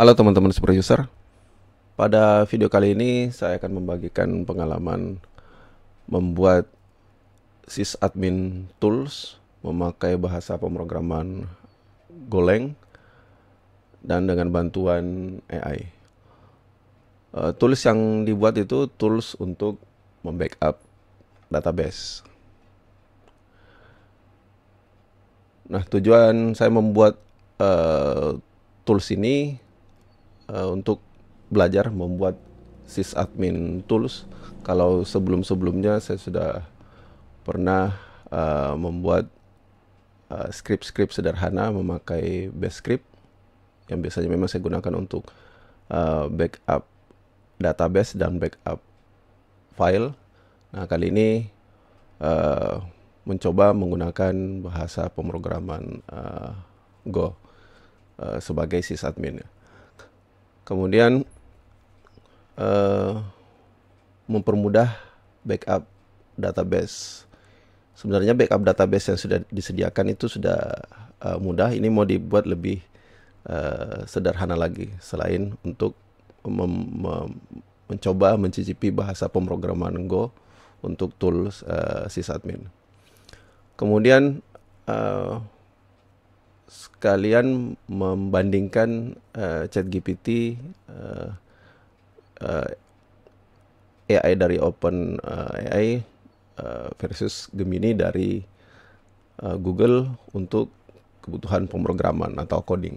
Halo teman-teman user Pada video kali ini saya akan membagikan pengalaman membuat sysadmin tools memakai bahasa pemrograman Golang dan dengan bantuan AI. Eh, tools yang dibuat itu tools untuk membackup database. Nah, tujuan saya membuat uh, tools ini uh, untuk belajar membuat sysadmin tools. Kalau sebelum-sebelumnya saya sudah pernah uh, membuat eh, script-script uh, sederhana memakai base script yang biasanya memang saya gunakan untuk uh, backup database dan backup file. Nah, kali ini uh, mencoba menggunakan bahasa pemrograman uh, Go uh, sebagai sysadmin kemudian uh, mempermudah backup database. Sebenarnya backup database yang sudah disediakan itu sudah uh, mudah. Ini mau dibuat lebih uh, sederhana lagi selain untuk mencoba mencicipi bahasa pemrograman Go untuk tools uh, sysadmin. Kemudian uh, sekalian membandingkan uh, ChatGPT uh, eh, uh, eh, AI dari Open uh, AI uh, versus Gemini dari uh, Google untuk kebutuhan pemrograman atau coding.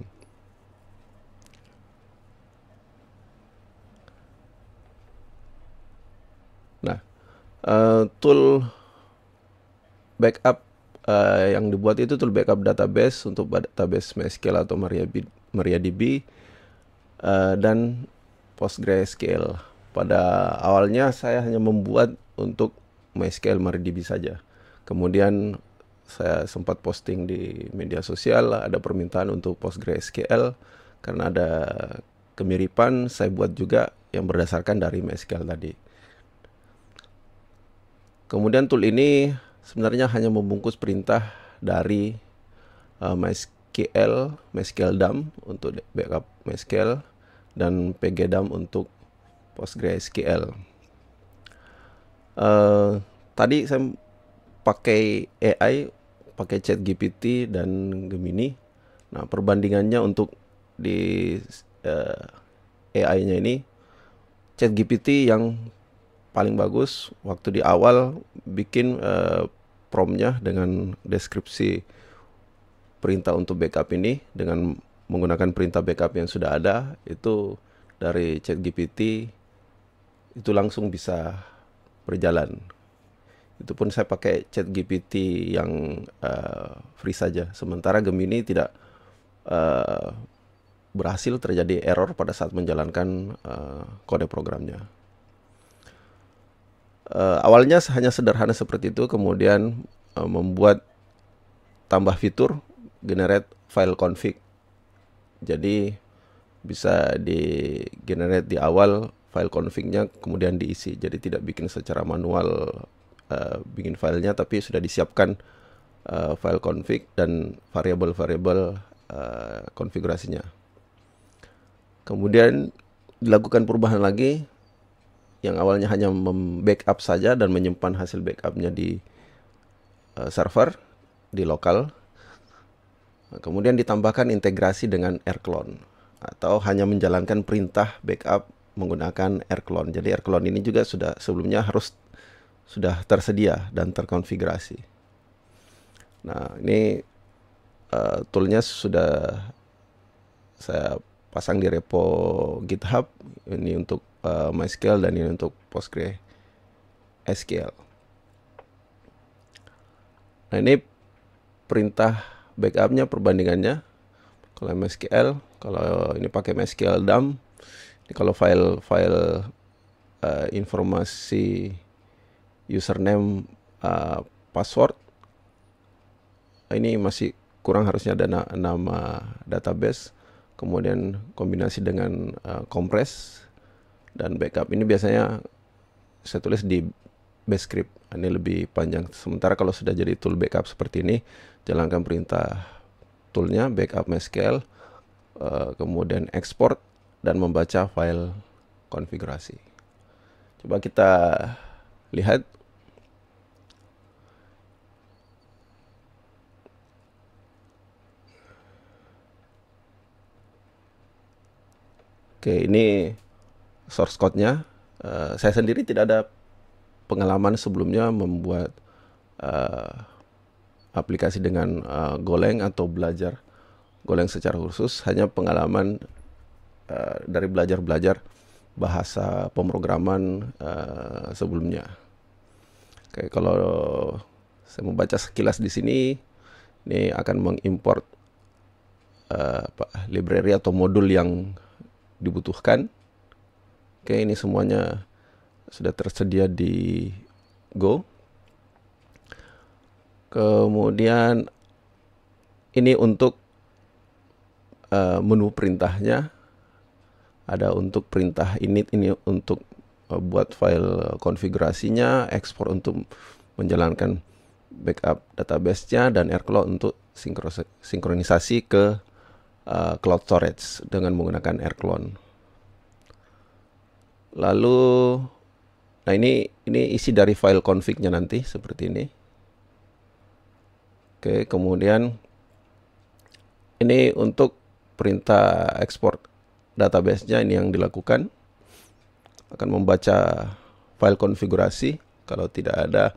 Nah, uh, tool backup uh, yang dibuat itu tool backup database untuk database MySQL atau MariaDB, uh, eh, dan PostgreSQL. Pada awalnya saya hanya membuat untuk MySQL MariaDB saja. Kemudian saya sempat posting di media sosial ada permintaan untuk PostgreSQL karena ada kemiripan saya buat juga yang berdasarkan dari MySQL tadi. Kemudian tool ini sebenarnya hanya membungkus perintah dari uh, eh, MySQL, MySQL dump untuk backup MySQL dan pgdump untuk PostgreSQL. Uh, eh, tadi saya pakai AI, pakai ChatGPT dan Gemini. Nah, perbandingannya untuk di uh, eh, AI-nya ini ChatGPT yang paling bagus waktu di awal bikin uh, promnya dengan deskripsi perintah untuk backup ini dengan menggunakan perintah backup yang sudah ada itu dari Chat GPT itu langsung bisa berjalan. Itu pun saya pakai Chat GPT yang uh, free saja. Sementara Gemini tidak uh, berhasil terjadi error pada saat menjalankan uh, kode programnya uh, awalnya hanya sederhana seperti itu kemudian uh, membuat tambah fitur generate file config jadi bisa di generate di awal file config-nya kemudian diisi jadi tidak bikin secara manual uh, bikin filenya tapi sudah disiapkan uh, file config dan variable variabel uh, konfigurasinya kemudian dilakukan perubahan lagi yang awalnya hanya membackup saja dan menyimpan hasil backupnya di uh, server di lokal. Kemudian ditambahkan integrasi dengan AirClone atau hanya menjalankan perintah backup menggunakan AirClone. Jadi AirClone ini juga sudah sebelumnya harus sudah tersedia dan terkonfigurasi. Nah ini uh, toolnya sudah saya pasang di repo GitHub ini untuk uh, MySQL dan ini untuk PostgreSQL. SQL. Nah ini perintah backupnya perbandingannya. Kalau MySQL, kalau ini pakai MySQL dump. Ini kalau file-file uh, informasi username uh, password ini masih kurang harusnya ada nama database kemudian kombinasi dengan uh, compress dan backup ini biasanya saya tulis di base script nah, ini lebih panjang sementara kalau sudah jadi tool backup seperti ini jalankan perintah toolnya backup MySQL eh, kemudian export dan membaca file konfigurasi coba kita lihat Oke, ini source code-nya. Uh, saya sendiri tidak ada pengalaman sebelumnya membuat uh, aplikasi dengan uh, Golang atau belajar Golang secara khusus. Hanya pengalaman uh, dari belajar-belajar bahasa pemrograman uh, sebelumnya. Oke, kalau saya membaca sekilas di sini, ini akan mengimport uh, library atau modul yang dibutuhkan. Oke, ini semuanya sudah tersedia di Go. Kemudian ini untuk uh, menu perintahnya ada untuk perintah init ini untuk uh, buat file konfigurasinya, ekspor untuk menjalankan backup database-nya dan airclaw untuk sinkronisasi ke uh, cloud storage dengan menggunakan Airclone. Lalu nah ini ini isi dari file config-nya nanti seperti ini. Oke, kemudian ini untuk perintah export database-nya ini yang dilakukan akan membaca file konfigurasi. Kalau tidak ada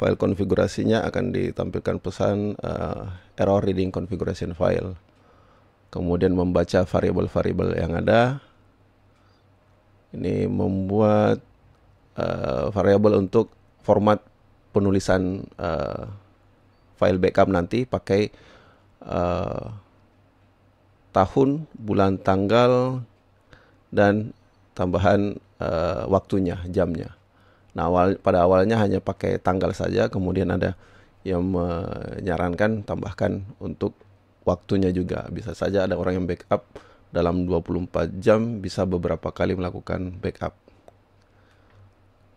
file konfigurasinya akan ditampilkan pesan uh, error reading configuration file. Kemudian membaca variable-variable yang ada, ini membuat uh, variabel untuk format penulisan uh, file backup nanti pakai uh, tahun, bulan, tanggal dan tambahan uh, waktunya, jamnya. Nah, awal pada awalnya hanya pakai tanggal saja, kemudian ada yang menyarankan tambahkan untuk waktunya juga. Bisa saja ada orang yang backup dalam 24 jam bisa beberapa kali melakukan backup.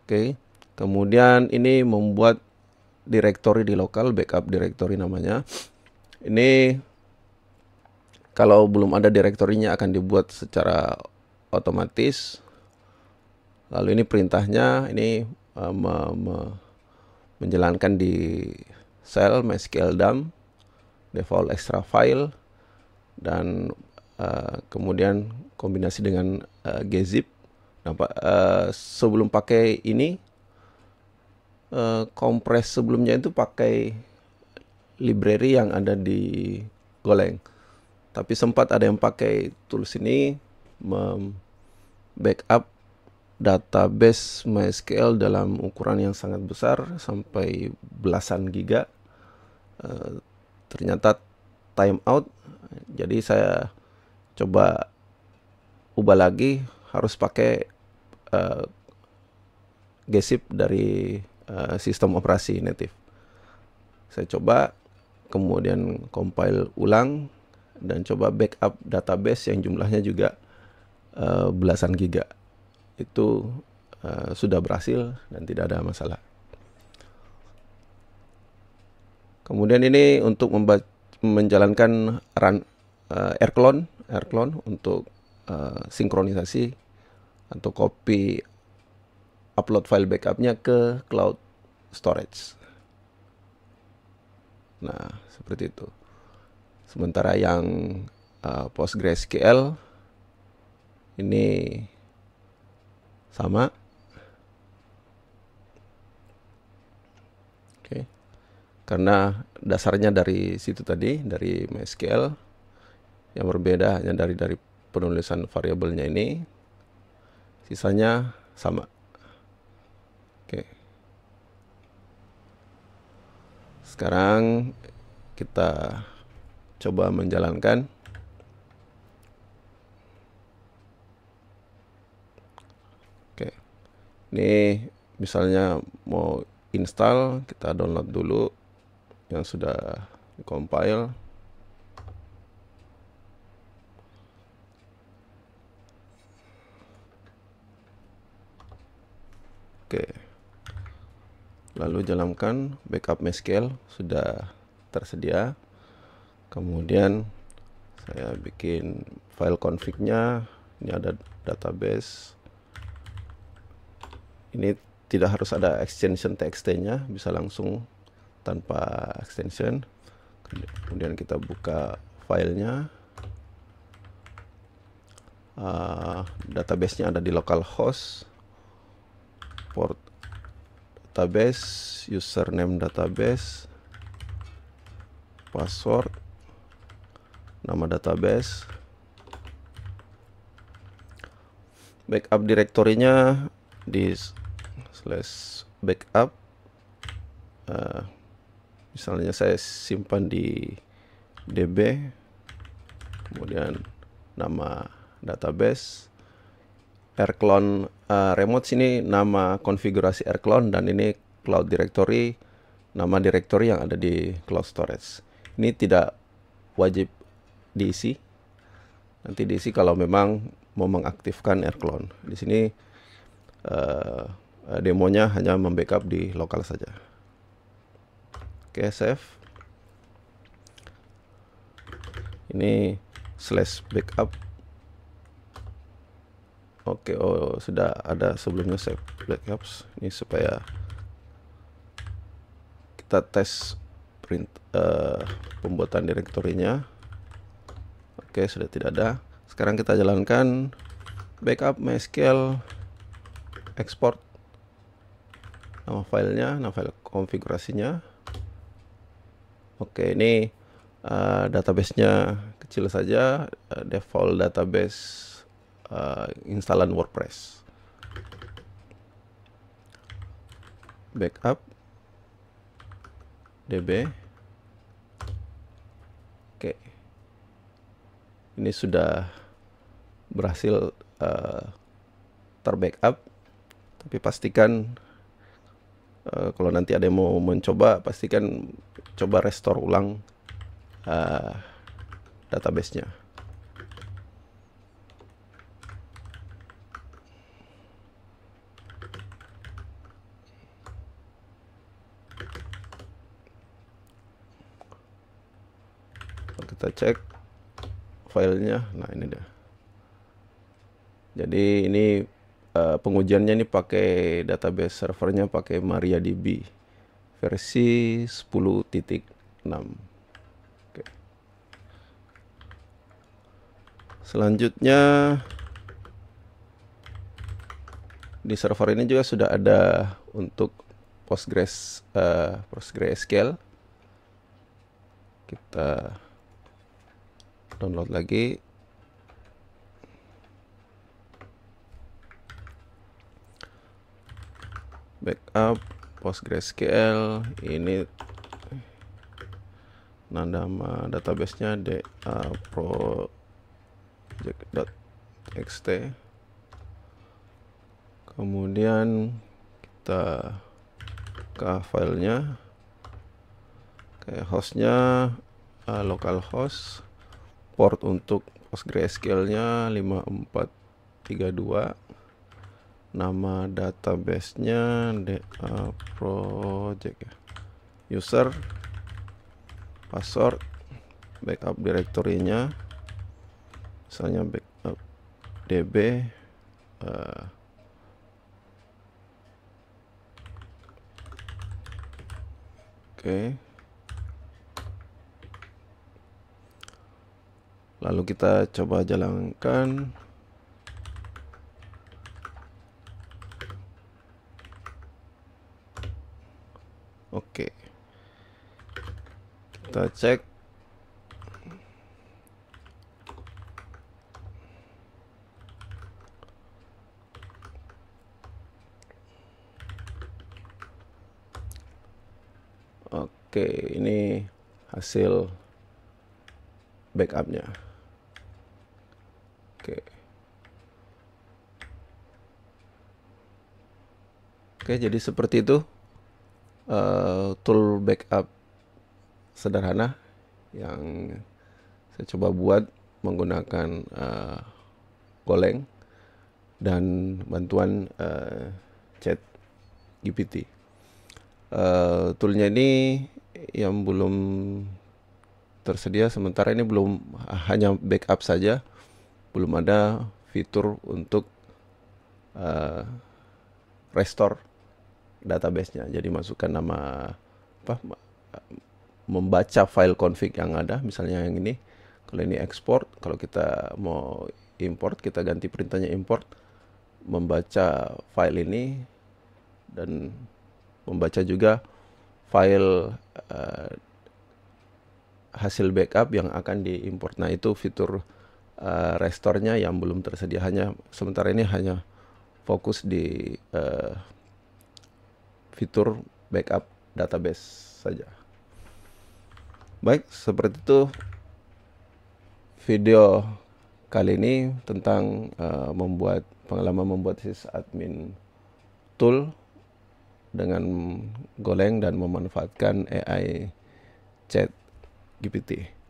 Oke, kemudian ini membuat directory di lokal, backup directory namanya. Ini kalau belum ada direktorinya akan dibuat secara otomatis. Lalu ini perintahnya ini uh, me, me, menjalankan di cell mysql dump default extra file dan Eh, kemudian kombinasi dengan uh, eh, Gezip. Nah, eh, uh, sebelum pakai ini uh, kompres sebelumnya itu pakai library yang ada di Goleng. Tapi sempat ada yang pakai tools ini backup database MySQL dalam ukuran yang sangat besar sampai belasan giga. Uh, ternyata timeout Jadi saya coba ubah lagi harus pakai uh, eh, gesip dari uh, sistem operasi native. Saya coba kemudian compile ulang dan coba backup database yang jumlahnya juga uh, belasan giga. Itu uh, sudah berhasil dan tidak ada masalah. Kemudian ini untuk menjalankan run uh, air clone AirClone untuk uh, sinkronisasi atau copy upload file backupnya ke cloud storage. Nah, seperti itu. Sementara yang uh, eh, PostgreSQL ini sama. Karena dasarnya dari situ tadi, dari MySQL yang berbeda hanya dari dari penulisan variabelnya ini sisanya sama oke sekarang kita coba menjalankan oke ini misalnya mau install kita download dulu yang sudah compile Oke. Lalu jalankan backup MySQL sudah tersedia. Kemudian saya bikin file config-nya. Ini ada database. Ini tidak harus ada extension txt-nya, bisa langsung tanpa extension. Kemudian kita buka filenya. Uh, databasenya ada di localhost port database username database password nama database backup direktorinya di slash backup uh, misalnya saya simpan di db kemudian nama database AirClone uh, Remote sini nama konfigurasi AirClone dan ini Cloud Directory nama directory yang ada di Cloud Storage. Ini tidak wajib diisi. Nanti diisi kalau memang mau mengaktifkan AirClone. Di sini uh, demonya hanya membackup di lokal saja. Oke, save. Ini slash backup Oke, okay, oh sudah ada sebelumnya saya black ops ini supaya kita tes print uh, pembuatan direktorinya. Oke, okay, sudah tidak ada. Sekarang kita jalankan backup mysql export nama filenya, nama file konfigurasinya. Oke, okay, ini uh, databasenya kecil saja, uh, default database uh, instalan WordPress. Backup db. Oke. Okay. Ini sudah berhasil uh, terbackup tapi pastikan uh, kalau nanti ada yang mau mencoba pastikan coba restore ulang uh, nya kita cek filenya nah ini dia jadi ini uh, pengujiannya ini pakai database servernya pakai MariaDB versi 10.6 Oke. selanjutnya di server ini juga sudah ada untuk Postgres uh, eh, PostgreSQL kita download lagi backup PostgreSQL ini nama database databasenya da project.txt kemudian kita ke filenya kayak hostnya uh, eh, localhost port untuk PostgreSQL-nya 5432 nama database-nya DA eh, project ya user password backup directory-nya misalnya backup db uh, eh, oke okay. lalu kita coba jalankan oke kita cek Oke, ini hasil backupnya. Oke. Oke, jadi seperti itu uh, tool backup sederhana yang saya coba buat menggunakan uh, eh, Goleng dan bantuan uh, chat GPT. Uh, toolnya ini yang belum tersedia sementara ini belum hanya backup saja belum ada fitur untuk uh, restore database-nya. Jadi masukkan nama apa membaca file config yang ada, misalnya yang ini. Kalau ini export, kalau kita mau import, kita ganti perintahnya import membaca file ini dan membaca juga file uh, hasil backup yang akan diimport. Nah, itu fitur Eh, restornya yang belum tersedia hanya sementara ini hanya fokus di uh, fitur backup database saja. Baik, seperti itu video kali ini tentang uh, membuat pengalaman membuat sysadmin tool dengan Goleng dan memanfaatkan AI Chat GPT.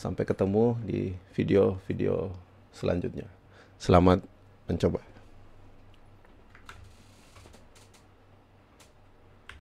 Sampai ketemu di video-video selanjutnya. Selamat mencoba.